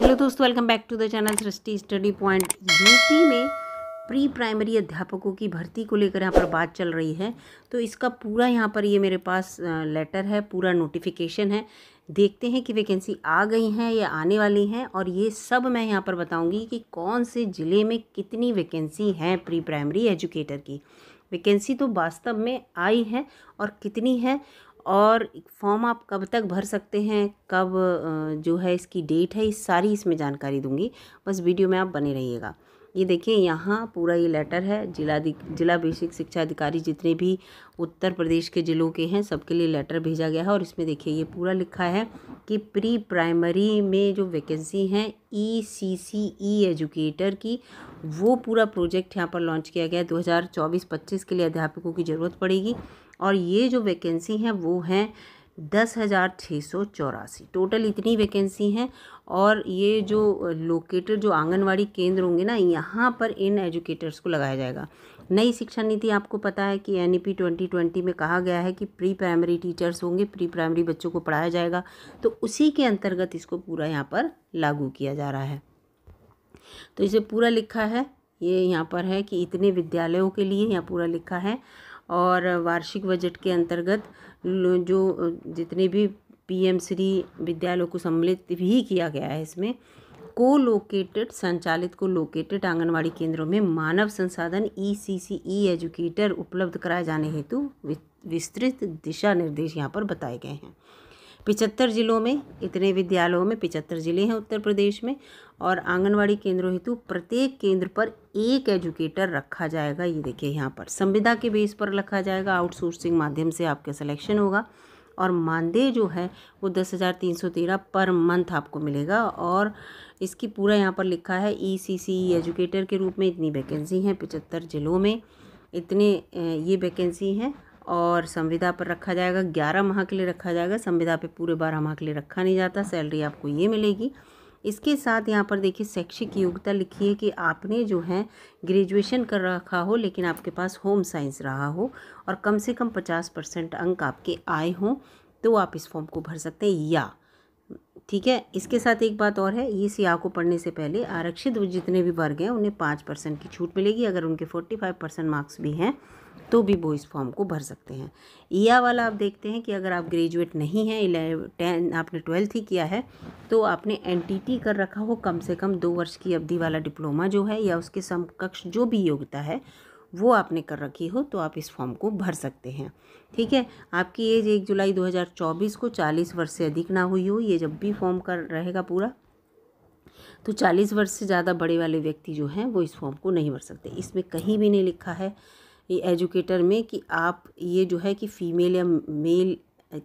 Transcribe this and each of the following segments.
hello दोस्तों welcome back to the channel Srishti study point UP में pre primary अध्यापकों की भर्ती को लेकर यहाँ पर बात चल रही है तो इसका पूरा यहाँ पर ये मेरे पास लेटर है पूरा नोटिफिकेशन है देखते हैं कि वैकेंसी आ गई हैं या आने वाली हैं और ये सब मैं यहाँ पर बताऊँगी कि कौन से ज़िले में कितनी वैकेंसी हैं प्री प्राइमरी एजुकेटर की वैकेंसी तो वास्तव में आई है और कितनी है और फॉर्म आप कब तक भर सकते हैं कब जो है इसकी डेट है इस सारी इसमें जानकारी दूंगी बस वीडियो में आप बने रहिएगा ये देखिए यहाँ पूरा ये लेटर है जिला जिला बेसिक शिक्षा अधिकारी जितने भी उत्तर प्रदेश के ज़िलों के हैं सबके लिए लेटर भेजा गया है और इसमें देखिए ये पूरा लिखा है कि प्री प्राइमरी में जो वैकेंसी हैं ई सी सी ई एजुकेटर की वो पूरा प्रोजेक्ट यहाँ पर लॉन्च किया गया है दो हज़ार के लिए अध्यापकों की ज़रूरत पड़ेगी और ये जो वैकेंसी हैं वो हैं दस हज़ार छः सौ चौरासी टोटल इतनी वैकेंसी हैं और ये जो लोकेटर जो आंगनवाड़ी केंद्र होंगे ना यहाँ पर इन एजुकेटर्स को लगाया जाएगा नई शिक्षा नीति आपको पता है कि N E P twenty twenty में कहा गया है कि प्री प्राइमरी टीचर्स होंगे प्री प्राइमरी बच्चों को पढ़ाया जाएगा तो उसी के अंतर्गत इसको पूरा यहाँ पर लागू किया जा रहा है तो इसे पूरा लिखा है ये यहाँ पर है कि इतने विद्यालयों के लिए यहाँ पूरा लिखा है और वार्षिक बजट के अंतर्गत जो जितने भी पीएम श्री विद्यालयों को सम्मिलित भी किया गया है इसमें को लोकेटेड संचालित को लोकेटेड आंगनवाड़ी केंद्रों में मानव संसाधन ई सी सी ई एजुकेटर उपलब्ध कराए जाने हेतु विस्तृत दिशा निर्देश यहाँ पर बताए गए हैं पिचहत्तर ज़िलों में इतने विद्यालयों में पिचहत्तर ज़िले हैं उत्तर प्रदेश में और आंगनवाड़ी केंद्रों हेतु प्रत्येक केंद्र पर एक एजुकेटर रखा जाएगा ये देखिए यहाँ पर संविदा के बेस पर रखा जाएगा आउटसोर्सिंग माध्यम से आपका सिलेक्शन होगा और मानदेय जो है वो दस हज़ार तीन सौ तेरह पर मंथ आपको मिलेगा और इसकी पूरा यहाँ पर लिखा है ई सी सी एजुकेटर के रूप में इतनी वैकेंसी हैं पचहत्तर ज़िलों में इतने ये वैकेंसी हैं और संविदा पर रखा जाएगा ग्यारह माह के लिए रखा जाएगा संविदा पे पूरे बारह माह के लिए रखा नहीं जाता सैलरी आपको ये मिलेगी इसके साथ यहाँ पर देखिए शैक्षिक योग्यता लिखी है कि आपने जो है ग्रेजुएशन कर रखा हो लेकिन आपके पास होम साइंस रहा हो और कम से कम पचास परसेंट अंक आपके आए हों तो आप इस फॉर्म को भर सकते हैं या ठीक है इसके साथ एक बात और है ये सिया को पढ़ने से पहले आरक्षित जितने भी वर्ग हैं उन्हें पाँच परसेंट की छूट मिलेगी अगर उनके फोर्टी फाइव परसेंट मार्क्स भी हैं तो भी वो इस फॉर्म को भर सकते हैं या वाला आप देखते हैं कि अगर आप ग्रेजुएट नहीं हैं इलेवन टेन आपने ट्वेल्थ ही किया है तो आपने एन कर रखा हो कम से कम दो वर्ष की अवधि वाला डिप्लोमा जो है या उसके समकक्ष जो भी योग्यता है वो आपने कर रखी हो तो आप इस फॉर्म को भर सकते हैं ठीक है आपकी एज एक जुलाई 2024 को 40 वर्ष से अधिक ना हुई हो ये जब भी फॉर्म कर रहेगा पूरा तो 40 वर्ष से ज़्यादा बड़े वाले व्यक्ति जो हैं वो इस फॉर्म को नहीं भर सकते इसमें कहीं भी नहीं लिखा है एजुकेटर में कि आप ये जो है कि फ़ीमेल या मेल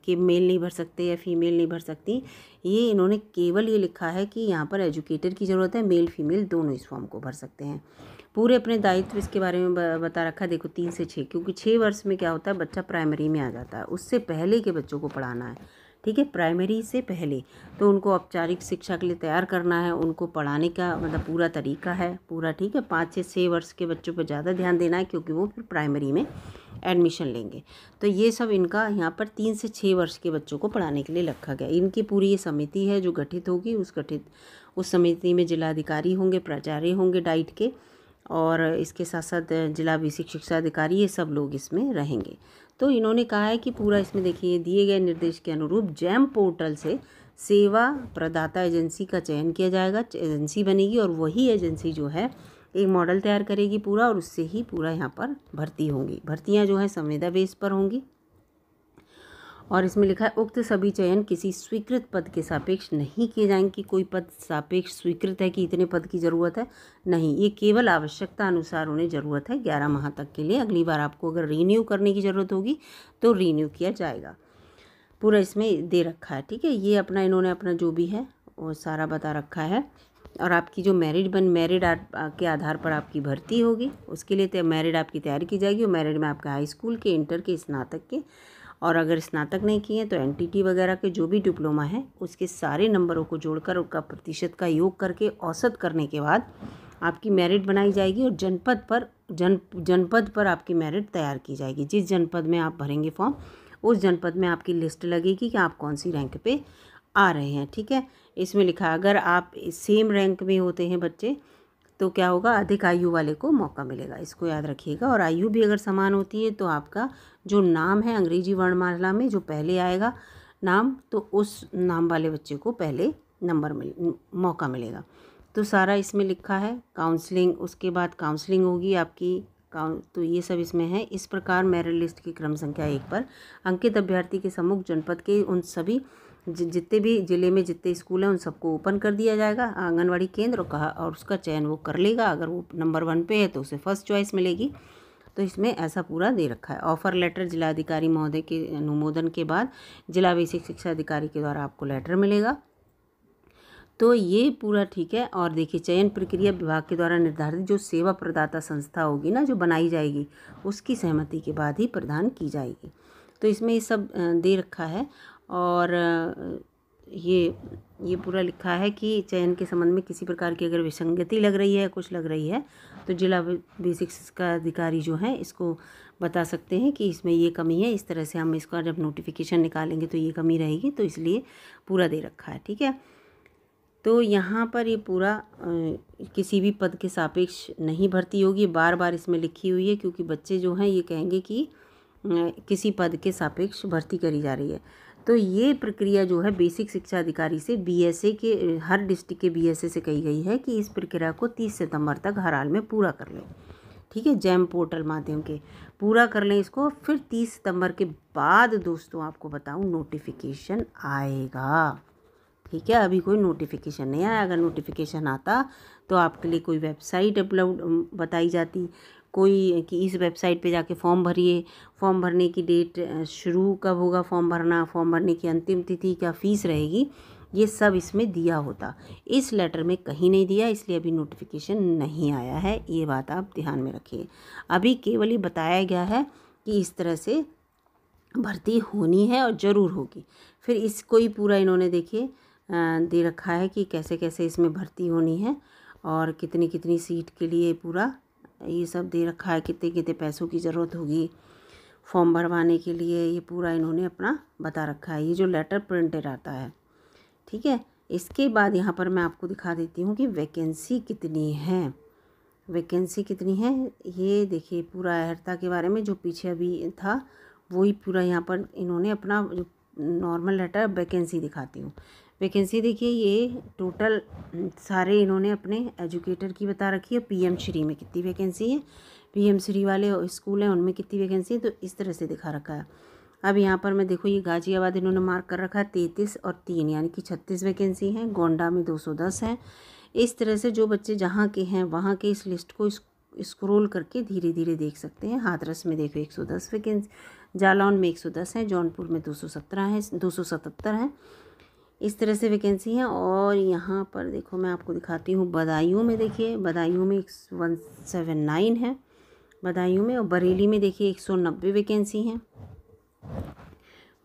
के मेल नहीं भर सकते या फीमेल नहीं भर सकती ये इन्होंने केवल ये लिखा है कि यहाँ पर एजुकेटर की ज़रूरत है मेल फीमेल दोनों इस फॉर्म को भर सकते हैं पूरे अपने दायित्व इसके बारे में बता रखा है देखो तीन से छः क्योंकि छः वर्ष में क्या होता है बच्चा प्राइमरी में आ जाता है उससे पहले के बच्चों को पढ़ाना है ठीक है प्राइमरी से पहले तो उनको औपचारिक शिक्षा के लिए तैयार करना है उनको पढ़ाने का मतलब पूरा तरीका है पूरा ठीक है पाँच से छः वर्ष के बच्चों पर ज़्यादा ध्यान देना है क्योंकि वो फिर प्राइमरी में एडमिशन लेंगे तो ये सब इनका यहाँ पर तीन से छः वर्ष के बच्चों को पढ़ाने के लिए रखा गया इनकी पूरी ये समिति है जो गठित होगी उस गठित उस समिति में जिलाधिकारी होंगे प्राचार्य होंगे डाइट के और इसके साथ साथ जिला बेसिक शिक्षा अधिकारी ये सब लोग इसमें रहेंगे तो इन्होंने कहा है कि पूरा इसमें देखिए दिए गए निर्देश के अनुरूप जैम पोर्टल से सेवा प्रदाता एजेंसी का चयन किया जाएगा एजेंसी बनेगी और वही एजेंसी जो है एक मॉडल तैयार करेगी पूरा और उससे ही पूरा यहाँ पर भर्ती होंगी भर्तियाँ जो है संवेदा बेस पर होंगी और इसमें लिखा है उक्त सभी चयन किसी स्वीकृत पद के सापेक्ष नहीं किए जाएंगे कि कोई पद सापेक्ष स्वीकृत है कि इतने पद की ज़रूरत है नहीं ये केवल आवश्यकता अनुसार उन्हें ज़रूरत है ग्यारह माह तक के लिए अगली बार आपको अगर रीन्यू करने की ज़रूरत होगी तो रीन्यू किया जाएगा पूरा इसमें दे रखा है ठीक है ये अपना इन्होंने अपना जो भी है वो सारा बता रखा है और आपकी जो मैरिड बन मैरिड के आधार पर आपकी भर्ती होगी उसके लिए मैरिड आपकी तैयारी की जाएगी और मैरिड में आपके हाई स्कूल के इंटर के स्नातक के और अगर स्नातक नहीं किए तो एन वगैरह के जो भी डिप्लोमा है उसके सारे नंबरों को जोड़कर उनका प्रतिशत का योग करके औसत करने के बाद आपकी मेरिट बनाई जाएगी और जनपद पर जन जनपद पर आपकी मेरिट तैयार की जाएगी जिस जनपद में आप भरेंगे फॉर्म उस जनपद में आपकी लिस्ट लगेगी कि आप कौन सी रैंक पे आ रहे हैं ठीक है इसमें लिखा अगर आप सेम रैंक में होते हैं बच्चे तो क्या होगा अधिक आयु वाले को मौका मिलेगा इसको याद रखिएगा और आयु भी अगर समान होती है तो आपका जो नाम है अंग्रेजी वर्णमाला में जो पहले आएगा नाम तो उस नाम वाले बच्चे को पहले नंबर मिल मौका मिलेगा तो सारा इसमें लिखा है काउंसलिंग उसके बाद काउंसलिंग होगी आपकी तो ये सब इसमें है इस प्रकार मेरिट लिस्ट की क्रम संख्या एक पर अंकित अभ्यर्थी के सम्मुख जनपद के उन सभी जितने भी ज़िले में जितने स्कूल हैं उन सबको ओपन कर दिया जाएगा आंगनवाड़ी केंद्र और कहा और उसका चयन वो कर लेगा अगर वो नंबर वन पे है तो उसे फर्स्ट चॉइस मिलेगी तो इसमें ऐसा पूरा दे रखा है ऑफर लेटर जिलाधिकारी महोदय के अनुमोदन के बाद जिला बेसिक शिक्षा अधिकारी के द्वारा आपको लेटर मिलेगा तो ये पूरा ठीक है और देखिए चयन प्रक्रिया विभाग के द्वारा निर्धारित जो सेवा प्रदाता संस्था होगी ना जो बनाई जाएगी उसकी सहमति के बाद ही प्रदान की जाएगी तो इसमें ये सब दे रखा है और ये ये पूरा लिखा है कि चयन के संबंध में किसी प्रकार की अगर विसंगति लग रही है कुछ लग रही है तो जिला बेसिक शिक्षा अधिकारी जो है इसको बता सकते हैं कि इसमें ये कमी है इस तरह से हम इसका जब नोटिफिकेशन निकालेंगे तो ये कमी रहेगी तो इसलिए पूरा दे रखा है ठीक है तो यहाँ पर ये पूरा किसी भी पद के सापेक्ष नहीं भर्ती होगी बार बार इसमें लिखी हुई है क्योंकि बच्चे जो हैं ये कहेंगे कि किसी पद के सापेक्ष भर्ती करी जा रही है तो ये प्रक्रिया जो है बेसिक शिक्षा अधिकारी से बीएसए के हर डिस्ट्रिक्ट के बीएसए से कही गई है कि इस प्रक्रिया को तीस सितंबर तक हर हाल में पूरा कर लें ठीक है जैम पोर्टल माध्यम के पूरा कर लें इसको फिर तीस सितंबर के बाद दोस्तों आपको बताऊँ नोटिफिकेशन आएगा ठीक है अभी कोई नोटिफिकेशन नहीं आया अगर नोटिफिकेशन आता तो आपके लिए कोई वेबसाइट अपलोड बताई जाती कोई कि इस वेबसाइट पे जाके फॉर्म भरिए फॉर्म भरने की डेट शुरू कब होगा फॉर्म भरना फॉर्म भरने की अंतिम तिथि क्या फ़ीस रहेगी ये सब इसमें दिया होता इस लेटर में कहीं नहीं दिया इसलिए अभी नोटिफिकेशन नहीं आया है ये बात आप ध्यान में रखिए अभी केवल ये बताया गया है कि इस तरह से भर्ती होनी है और ज़रूर होगी फिर इसको ही पूरा इन्होंने देखिए दे रखा है कि कैसे कैसे इसमें भर्ती होनी है और कितनी कितनी सीट के लिए पूरा ये सब दे रखा है कितने कितने पैसों की ज़रूरत होगी फॉर्म भरवाने के लिए ये पूरा इन्होंने अपना बता रखा है ये जो लेटर प्रिंटेड आता है ठीक है इसके बाद यहाँ पर मैं आपको दिखा देती हूँ कि वैकेंसी कितनी है वैकेंसी कितनी है ये देखिए पूरा अहर्ता के बारे में जो पीछे अभी था वही पूरा यहाँ पर इन्होंने अपना जो नॉर्मल लेटर वैकेंसी दिखाती हूँ वैकेंसी देखिए ये टोटल सारे इन्होंने अपने एजुकेटर की बता रखी है पीएम श्री में कितनी वैकेंसी है पीएम श्री वाले स्कूल हैं उनमें कितनी वैकेंसी है तो इस तरह से दिखा रखा है अब यहाँ पर मैं देखो ये गाज़ियाबाद इन्होंने मार्क कर रखा है तैंतीस और तीन यानी कि छत्तीस वैकेंसी हैं गोंडा में दो सौ दस है इस तरह से जो बच्चे जहाँ के हैं वहाँ के इस लिस्ट को स्क्रोल करके धीरे धीरे देख सकते हैं हाथरस में देखो एक सौ दस वैकेंसी जालौन में एक सौ दस है जौनपुर में दो सौ सत्रह है दो सौ सतहत्तर है इस तरह से वैकेंसी हैं और यहाँ पर देखो मैं आपको दिखाती हूँ बदायूँ में देखिए बदायूँ में एक वन सेवन नाइन है बदायूँ में और बरेली में देखिए एक सौ नब्बे वैकेंसी हैं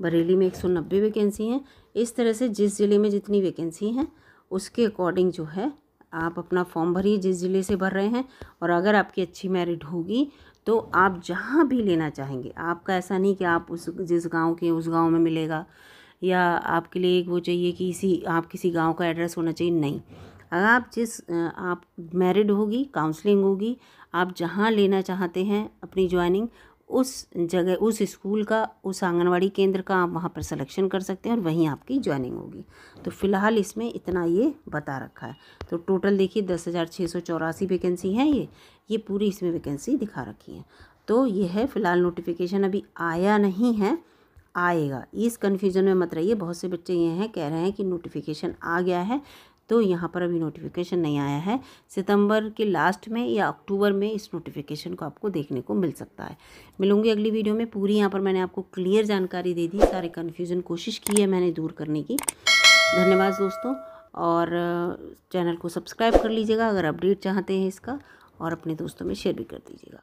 बरेली में एक सौ नब्बे वैकेंसी हैं इस तरह से जिस ज़िले में जितनी वैकेंसी हैं उसके अकॉर्डिंग जो है आप अपना फॉर्म भरिए जिस ज़िले से भर रहे हैं और अगर आपकी अच्छी मेरिट होगी तो आप जहाँ भी लेना चाहेंगे आपका ऐसा नहीं कि आप उस जिस गाँव के उस गाँव में मिलेगा या आपके लिए एक वो चाहिए कि इसी आप किसी गांव का एड्रेस होना चाहिए नहीं अगर आप जिस आप मैरिड होगी काउंसलिंग होगी आप जहाँ लेना चाहते हैं अपनी ज्वाइनिंग उस जगह उस स्कूल का उस आंगनवाड़ी केंद्र का आप वहाँ पर सिलेक्शन कर सकते हैं और वहीं आपकी ज्वाइनिंग होगी तो फ़िलहाल इसमें इतना ये बता रखा है तो टोटल देखिए दस हज़ार छः सौ चौरासी वैकेंसी है ये ये पूरी इसमें वैकेंसी दिखा रखी तो है तो ये है फ़िलहाल नोटिफिकेशन अभी आया नहीं है आएगा इस कन्फ्यूज़न में मत रहिए बहुत से बच्चे ये हैं कह रहे हैं कि नोटिफिकेशन आ गया है तो यहाँ पर अभी नोटिफिकेशन नहीं आया है सितंबर के लास्ट में या अक्टूबर में इस नोटिफिकेशन को आपको देखने को मिल सकता है मिलूंगी अगली वीडियो में पूरी यहाँ पर मैंने आपको क्लियर जानकारी दे दी सारे कन्फ्यूज़न कोशिश की है मैंने दूर करने की धन्यवाद दोस्तों और चैनल को सब्सक्राइब कर लीजिएगा अगर अपडेट चाहते हैं इसका और अपने दोस्तों में शेयर भी कर दीजिएगा